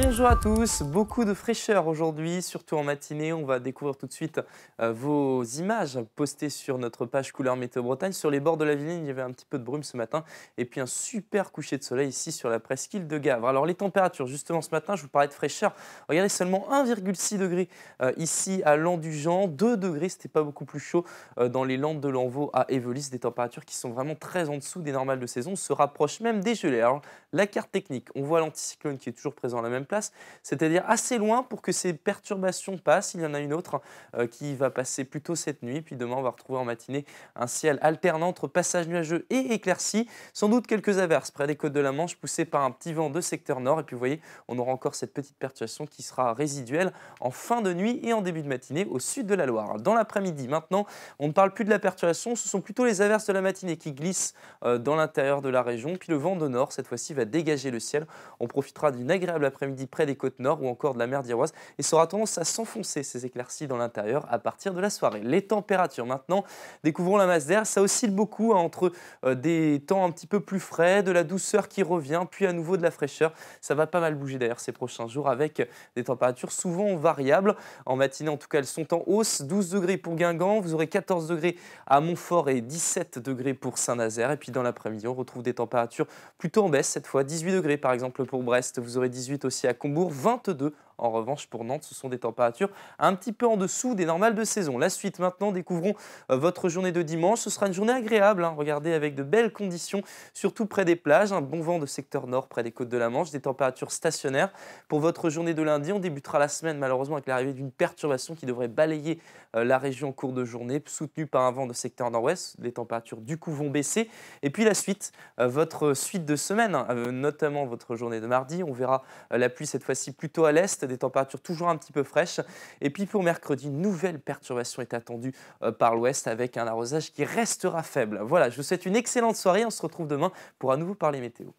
Bonjour à tous, beaucoup de fraîcheur aujourd'hui, surtout en matinée. On va découvrir tout de suite euh, vos images postées sur notre page Couleur Météo Bretagne. Sur les bords de la Vilaine, il y avait un petit peu de brume ce matin et puis un super coucher de soleil ici sur la presqu'île de Gavre. Alors les températures, justement ce matin, je vous parlais de fraîcheur. Regardez seulement 1,6 degré euh, ici à Landujan, 2 degrés, c'était pas beaucoup plus chaud euh, dans les Landes de Lanvaux à Évelis, des températures qui sont vraiment très en dessous des normales de saison, se rapprochent même des gelées. Alors la carte technique, on voit l'anticyclone qui est toujours présent à la même place, c'est-à-dire assez loin pour que ces perturbations passent. Il y en a une autre euh, qui va passer plutôt cette nuit, puis demain on va retrouver en matinée un ciel alternant entre passage nuageux et éclairci. sans doute quelques averses près des côtes de la Manche poussées par un petit vent de secteur nord. Et puis vous voyez, on aura encore cette petite perturbation qui sera résiduelle en fin de nuit et en début de matinée au sud de la Loire. Dans l'après-midi, maintenant, on ne parle plus de la perturbation, ce sont plutôt les averses de la matinée qui glissent euh, dans l'intérieur de la région. Puis le vent de nord, cette fois-ci, va dégager le ciel. On profitera d'une agréable après-midi près des côtes nord ou encore de la mer d'Iroise et ça aura tendance à s'enfoncer ces éclaircies dans l'intérieur à partir de la soirée. Les températures maintenant, découvrons la masse d'air, ça oscille beaucoup hein, entre euh, des temps un petit peu plus frais, de la douceur qui revient, puis à nouveau de la fraîcheur. Ça va pas mal bouger d'ailleurs ces prochains jours avec des températures souvent variables. En matinée en tout cas, elles sont en hausse, 12 degrés pour Guingamp, vous aurez 14 degrés à Montfort et 17 degrés pour Saint-Nazaire et puis dans l'après-midi on retrouve des températures plutôt en baisse cette fois, 18 degrés par exemple pour Brest, vous aurez 18 aussi à Combourg, 22 en revanche, pour Nantes, ce sont des températures un petit peu en dessous des normales de saison. La suite maintenant, découvrons euh, votre journée de dimanche. Ce sera une journée agréable, hein. regardez, avec de belles conditions, surtout près des plages. Un bon vent de secteur nord près des côtes de la Manche, des températures stationnaires. Pour votre journée de lundi, on débutera la semaine malheureusement avec l'arrivée d'une perturbation qui devrait balayer euh, la région en cours de journée, soutenue par un vent de secteur nord-ouest. Les températures du coup vont baisser. Et puis la suite, euh, votre suite de semaine, hein, notamment votre journée de mardi, on verra la pluie cette fois-ci plutôt à l'est des températures toujours un petit peu fraîches. Et puis pour mercredi, nouvelle perturbation est attendue euh, par l'ouest avec un arrosage qui restera faible. Voilà, je vous souhaite une excellente soirée. On se retrouve demain pour à nouveau parler météo.